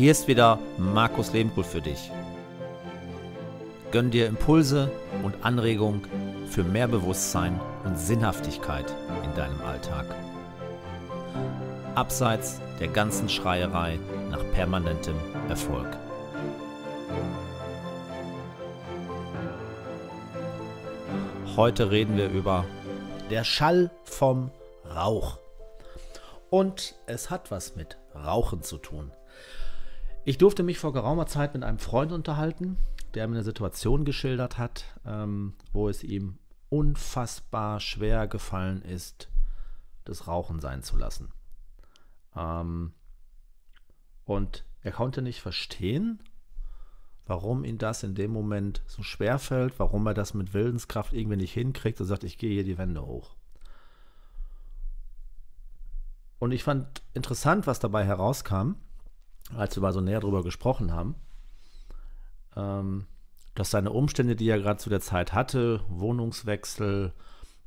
Hier ist wieder Markus Lehmkuhl für dich. Gönn dir Impulse und Anregung für mehr Bewusstsein und Sinnhaftigkeit in deinem Alltag. Abseits der ganzen Schreierei nach permanentem Erfolg. Heute reden wir über der Schall vom Rauch. Und es hat was mit Rauchen zu tun. Ich durfte mich vor geraumer Zeit mit einem Freund unterhalten, der mir eine Situation geschildert hat, ähm, wo es ihm unfassbar schwer gefallen ist, das Rauchen sein zu lassen. Ähm, und er konnte nicht verstehen, warum ihm das in dem Moment so schwer fällt, warum er das mit Willenskraft irgendwie nicht hinkriegt und sagt, ich gehe hier die Wände hoch. Und ich fand interessant, was dabei herauskam als wir mal so näher drüber gesprochen haben, ähm, dass seine Umstände, die er gerade zu der Zeit hatte, Wohnungswechsel,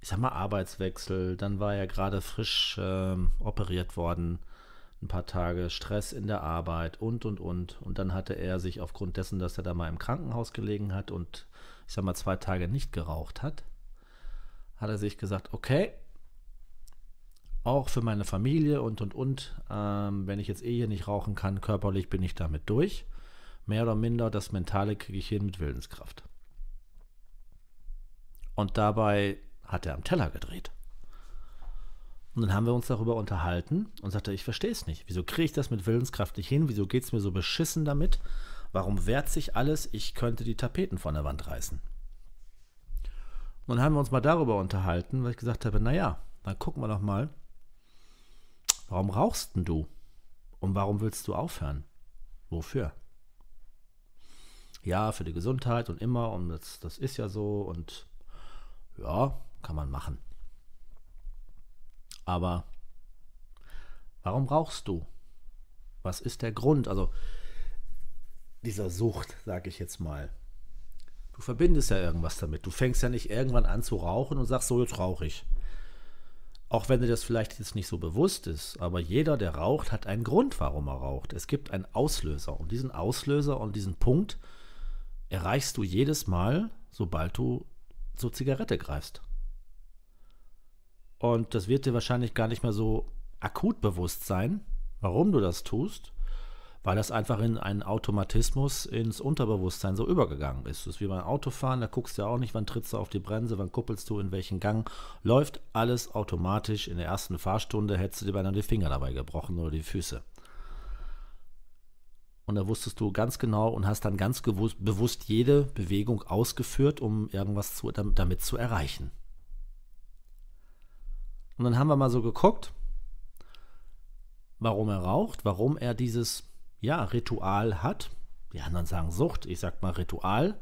ich sag mal Arbeitswechsel, dann war er gerade frisch ähm, operiert worden, ein paar Tage Stress in der Arbeit und und und. Und dann hatte er sich aufgrund dessen, dass er da mal im Krankenhaus gelegen hat und ich sag mal zwei Tage nicht geraucht hat, hat er sich gesagt, okay, auch für meine Familie und und und. Ähm, wenn ich jetzt eh hier nicht rauchen kann, körperlich bin ich damit durch. Mehr oder minder, das Mentale kriege ich hin mit Willenskraft. Und dabei hat er am Teller gedreht. Und dann haben wir uns darüber unterhalten und sagte, ich verstehe es nicht. Wieso kriege ich das mit Willenskraft nicht hin? Wieso geht es mir so beschissen damit? Warum wehrt sich alles? Ich könnte die Tapeten von der Wand reißen. Und dann haben wir uns mal darüber unterhalten, weil ich gesagt habe, naja, dann gucken wir doch mal, Warum rauchst denn du? Und warum willst du aufhören? Wofür? Ja, für die Gesundheit und immer und das, das ist ja so und ja, kann man machen. Aber warum rauchst du? Was ist der Grund? Also dieser Sucht, sage ich jetzt mal. Du verbindest ja irgendwas damit. Du fängst ja nicht irgendwann an zu rauchen und sagst so, jetzt rauche ich. Auch wenn dir das vielleicht jetzt nicht so bewusst ist, aber jeder, der raucht, hat einen Grund, warum er raucht. Es gibt einen Auslöser und diesen Auslöser und diesen Punkt erreichst du jedes Mal, sobald du zur Zigarette greifst. Und das wird dir wahrscheinlich gar nicht mehr so akut bewusst sein, warum du das tust weil das einfach in einen Automatismus ins Unterbewusstsein so übergegangen ist. Das ist wie beim Autofahren, da guckst du ja auch nicht, wann trittst du auf die Bremse, wann kuppelst du, in welchen Gang. Läuft alles automatisch. In der ersten Fahrstunde hättest du dir beinahe die Finger dabei gebrochen oder die Füße. Und da wusstest du ganz genau und hast dann ganz bewusst jede Bewegung ausgeführt, um irgendwas zu, damit zu erreichen. Und dann haben wir mal so geguckt, warum er raucht, warum er dieses ja, Ritual hat, die anderen sagen Sucht, ich sag mal Ritual,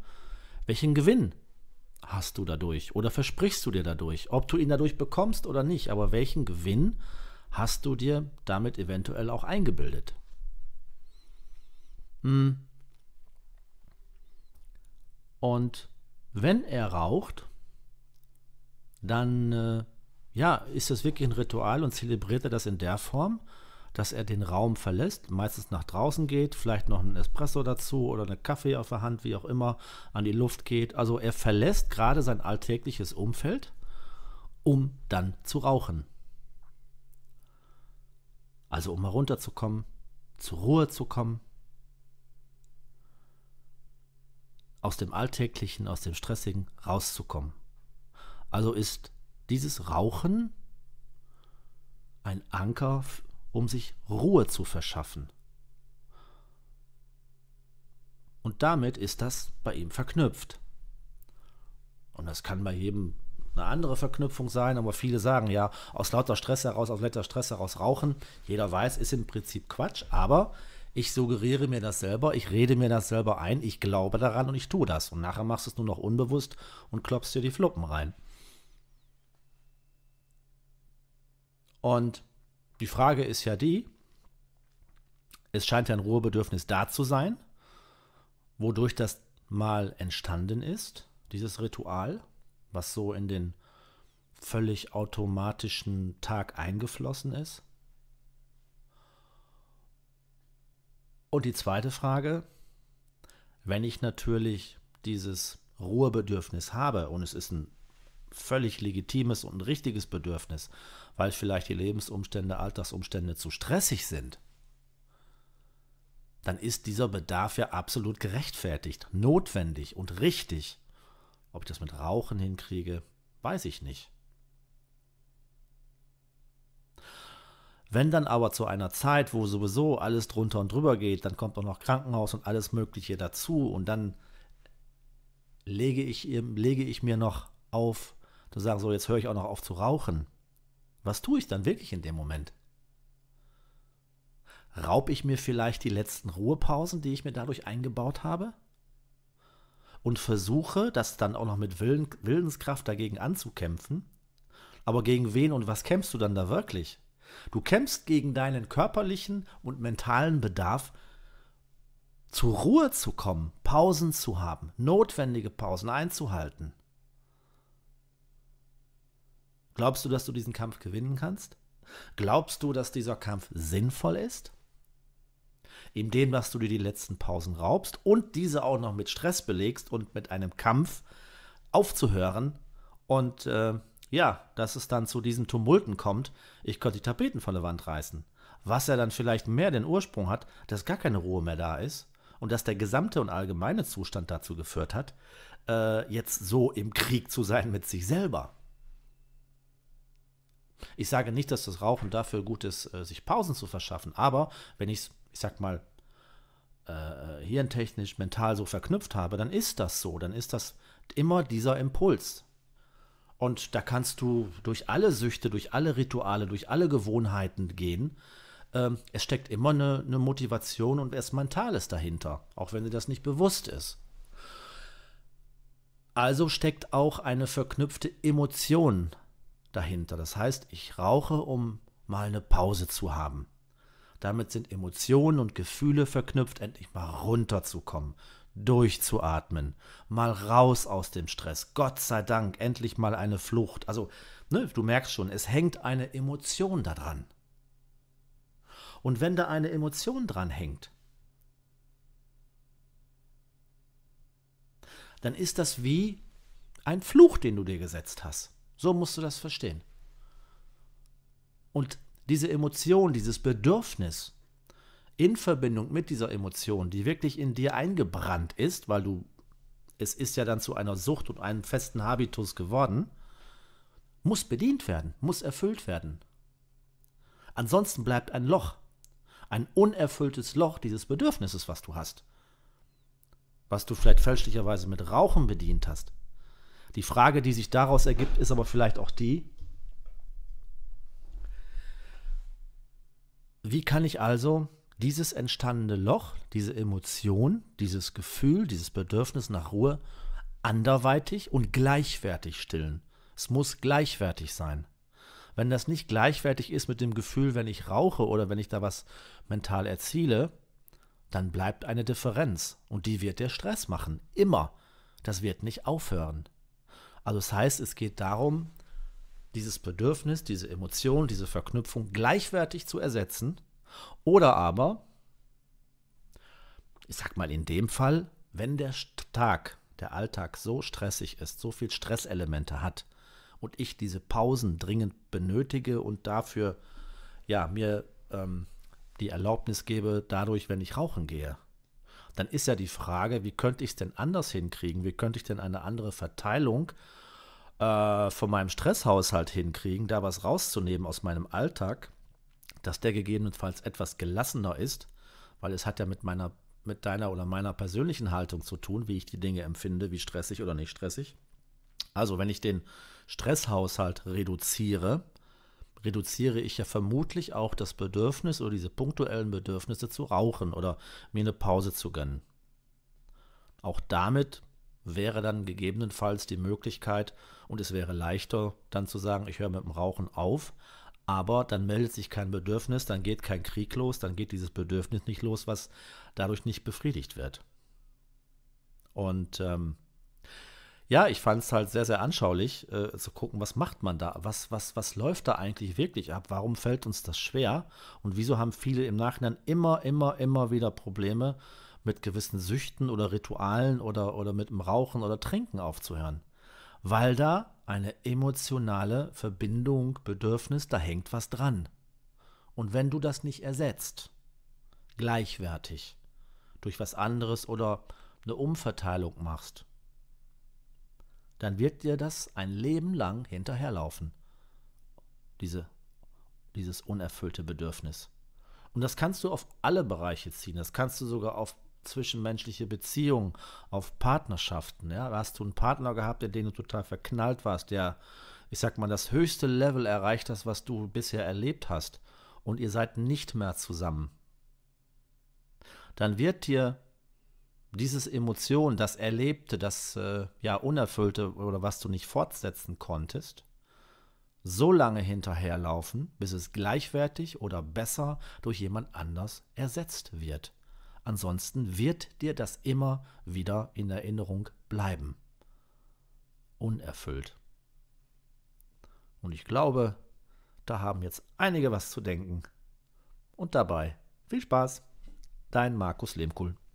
welchen Gewinn hast du dadurch oder versprichst du dir dadurch, ob du ihn dadurch bekommst oder nicht, aber welchen Gewinn hast du dir damit eventuell auch eingebildet? Hm. Und wenn er raucht, dann äh, ja, ist das wirklich ein Ritual und zelebriert er das in der Form, dass er den Raum verlässt, meistens nach draußen geht, vielleicht noch einen Espresso dazu oder eine Kaffee auf der Hand, wie auch immer, an die Luft geht. Also er verlässt gerade sein alltägliches Umfeld, um dann zu rauchen. Also um herunterzukommen, zur Ruhe zu kommen, aus dem Alltäglichen, aus dem Stressigen rauszukommen. Also ist dieses Rauchen ein Anker um sich Ruhe zu verschaffen. Und damit ist das bei ihm verknüpft. Und das kann bei jedem eine andere Verknüpfung sein, aber viele sagen ja, aus lauter Stress heraus, aus lauter Stress heraus rauchen. Jeder weiß, ist im Prinzip Quatsch, aber ich suggeriere mir das selber, ich rede mir das selber ein, ich glaube daran und ich tue das. Und nachher machst du es nur noch unbewusst und klopfst dir die Fluppen rein. Und die Frage ist ja die, es scheint ja ein Ruhebedürfnis da zu sein, wodurch das mal entstanden ist, dieses Ritual, was so in den völlig automatischen Tag eingeflossen ist. Und die zweite Frage, wenn ich natürlich dieses Ruhebedürfnis habe und es ist ein völlig legitimes und ein richtiges Bedürfnis, weil vielleicht die Lebensumstände, Alltagsumstände zu stressig sind, dann ist dieser Bedarf ja absolut gerechtfertigt, notwendig und richtig. Ob ich das mit Rauchen hinkriege, weiß ich nicht. Wenn dann aber zu einer Zeit, wo sowieso alles drunter und drüber geht, dann kommt auch noch Krankenhaus und alles Mögliche dazu und dann lege ich, lege ich mir noch auf zu sagen, so jetzt höre ich auch noch auf zu rauchen, was tue ich dann wirklich in dem Moment? Raub ich mir vielleicht die letzten Ruhepausen, die ich mir dadurch eingebaut habe? Und versuche, das dann auch noch mit Willen, Willenskraft dagegen anzukämpfen? Aber gegen wen und was kämpfst du dann da wirklich? Du kämpfst gegen deinen körperlichen und mentalen Bedarf, zur Ruhe zu kommen, Pausen zu haben, notwendige Pausen einzuhalten. Glaubst du, dass du diesen Kampf gewinnen kannst? Glaubst du, dass dieser Kampf sinnvoll ist? In dem, dass du dir die letzten Pausen raubst und diese auch noch mit Stress belegst und mit einem Kampf aufzuhören und äh, ja, dass es dann zu diesen Tumulten kommt, ich könnte die Tapeten von der Wand reißen. Was ja dann vielleicht mehr den Ursprung hat, dass gar keine Ruhe mehr da ist und dass der gesamte und allgemeine Zustand dazu geführt hat, äh, jetzt so im Krieg zu sein mit sich selber. Ich sage nicht, dass das Rauchen dafür gut ist, äh, sich Pausen zu verschaffen, aber wenn ich es, ich sag mal, äh, hirntechnisch, mental so verknüpft habe, dann ist das so, dann ist das immer dieser Impuls. Und da kannst du durch alle Süchte, durch alle Rituale, durch alle Gewohnheiten gehen. Ähm, es steckt immer eine, eine Motivation und erst Mentales dahinter, auch wenn dir das nicht bewusst ist. Also steckt auch eine verknüpfte Emotion dahinter. Das heißt, ich rauche, um mal eine Pause zu haben. Damit sind Emotionen und Gefühle verknüpft, endlich mal runterzukommen, durchzuatmen, mal raus aus dem Stress. Gott sei Dank, endlich mal eine Flucht. Also, ne, du merkst schon, es hängt eine Emotion daran. Und wenn da eine Emotion dran hängt, dann ist das wie ein Fluch, den du dir gesetzt hast. So musst du das verstehen. Und diese Emotion, dieses Bedürfnis in Verbindung mit dieser Emotion, die wirklich in dir eingebrannt ist, weil du, es ist ja dann zu einer Sucht und einem festen Habitus geworden, muss bedient werden, muss erfüllt werden. Ansonsten bleibt ein Loch, ein unerfülltes Loch dieses Bedürfnisses, was du hast, was du vielleicht fälschlicherweise mit Rauchen bedient hast. Die Frage, die sich daraus ergibt, ist aber vielleicht auch die, wie kann ich also dieses entstandene Loch, diese Emotion, dieses Gefühl, dieses Bedürfnis nach Ruhe anderweitig und gleichwertig stillen? Es muss gleichwertig sein. Wenn das nicht gleichwertig ist mit dem Gefühl, wenn ich rauche oder wenn ich da was mental erziele, dann bleibt eine Differenz und die wird der Stress machen. Immer. Das wird nicht aufhören. Also das heißt, es geht darum, dieses Bedürfnis, diese Emotion, diese Verknüpfung gleichwertig zu ersetzen oder aber, ich sag mal in dem Fall, wenn der Tag, der Alltag so stressig ist, so viel Stresselemente hat und ich diese Pausen dringend benötige und dafür ja mir ähm, die Erlaubnis gebe, dadurch, wenn ich rauchen gehe dann ist ja die Frage, wie könnte ich es denn anders hinkriegen? Wie könnte ich denn eine andere Verteilung äh, von meinem Stresshaushalt hinkriegen, da was rauszunehmen aus meinem Alltag, dass der gegebenenfalls etwas gelassener ist, weil es hat ja mit meiner, mit deiner oder meiner persönlichen Haltung zu tun, wie ich die Dinge empfinde, wie stressig oder nicht stressig. Also wenn ich den Stresshaushalt reduziere, reduziere ich ja vermutlich auch das Bedürfnis oder diese punktuellen Bedürfnisse zu rauchen oder mir eine Pause zu gönnen. Auch damit wäre dann gegebenenfalls die Möglichkeit und es wäre leichter dann zu sagen, ich höre mit dem Rauchen auf, aber dann meldet sich kein Bedürfnis, dann geht kein Krieg los, dann geht dieses Bedürfnis nicht los, was dadurch nicht befriedigt wird. Und ähm, ja, ich fand es halt sehr, sehr anschaulich, äh, zu gucken, was macht man da, was, was, was läuft da eigentlich wirklich ab, warum fällt uns das schwer und wieso haben viele im Nachhinein immer, immer, immer wieder Probleme mit gewissen Süchten oder Ritualen oder, oder mit dem Rauchen oder Trinken aufzuhören. Weil da eine emotionale Verbindung, Bedürfnis, da hängt was dran. Und wenn du das nicht ersetzt, gleichwertig, durch was anderes oder eine Umverteilung machst, dann wird dir das ein Leben lang hinterherlaufen. Diese, dieses unerfüllte Bedürfnis. Und das kannst du auf alle Bereiche ziehen. Das kannst du sogar auf zwischenmenschliche Beziehungen, auf Partnerschaften. Ja? Hast du einen Partner gehabt, in den du total verknallt warst, der, ich sag mal, das höchste Level erreicht hast, was du bisher erlebt hast, und ihr seid nicht mehr zusammen, dann wird dir dieses Emotion, das Erlebte, das äh, ja Unerfüllte oder was du nicht fortsetzen konntest, so lange hinterherlaufen, bis es gleichwertig oder besser durch jemand anders ersetzt wird. Ansonsten wird dir das immer wieder in Erinnerung bleiben. Unerfüllt. Und ich glaube, da haben jetzt einige was zu denken. Und dabei viel Spaß, dein Markus Lehmkuhl.